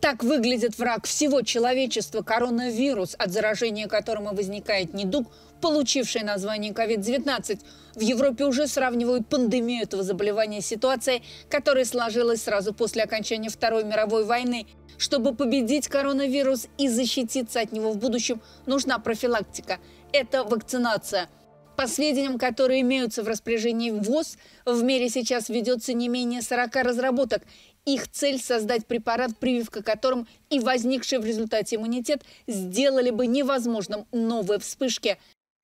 Так выглядит враг всего человечества – коронавирус, от заражения которому возникает недуг, получивший название COVID-19. В Европе уже сравнивают пандемию этого заболевания с ситуацией, которая сложилась сразу после окончания Второй мировой войны. Чтобы победить коронавирус и защититься от него в будущем, нужна профилактика – это вакцинация – по сведениям, которые имеются в распоряжении ВОЗ, в мире сейчас ведется не менее 40 разработок. Их цель – создать препарат, прививка которым и возникший в результате иммунитет сделали бы невозможным новые вспышки.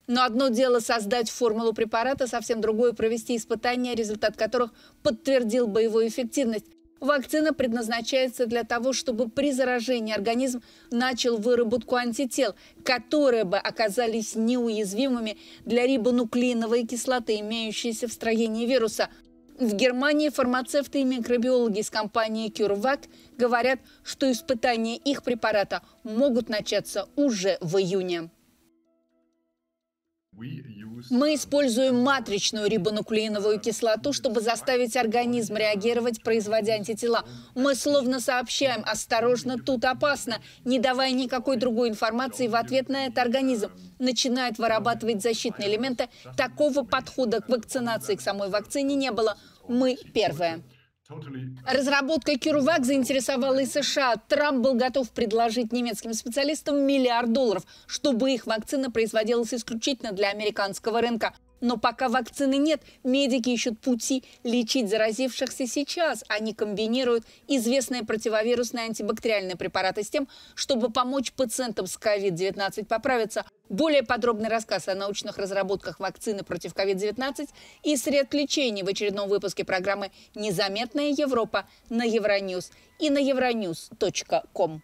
Но одно дело создать формулу препарата, совсем другое – провести испытания, результат которых подтвердил бы его эффективность. Вакцина предназначается для того, чтобы при заражении организм начал выработку антител, которые бы оказались неуязвимыми для рибонуклеиновой кислоты, имеющейся в строении вируса. В Германии фармацевты и микробиологи из компании CureVac говорят, что испытания их препарата могут начаться уже в июне. Мы используем матричную рибонуклеиновую кислоту, чтобы заставить организм реагировать, производя антитела. Мы словно сообщаем «осторожно, тут опасно», не давая никакой другой информации, в ответ на это организм начинает вырабатывать защитные элементы. Такого подхода к вакцинации к самой вакцине не было. Мы первые. Разработка Кюрвак заинтересовала и США. Трамп был готов предложить немецким специалистам миллиард долларов, чтобы их вакцина производилась исключительно для американского рынка. Но пока вакцины нет, медики ищут пути лечить заразившихся сейчас. Они комбинируют известные противовирусные антибактериальные препараты с тем, чтобы помочь пациентам с COVID-19 поправиться. Более подробный рассказ о научных разработках вакцины против COVID-19 и сред лечения в очередном выпуске программы «Незаметная Европа» на Евроньюз и на euronews.com.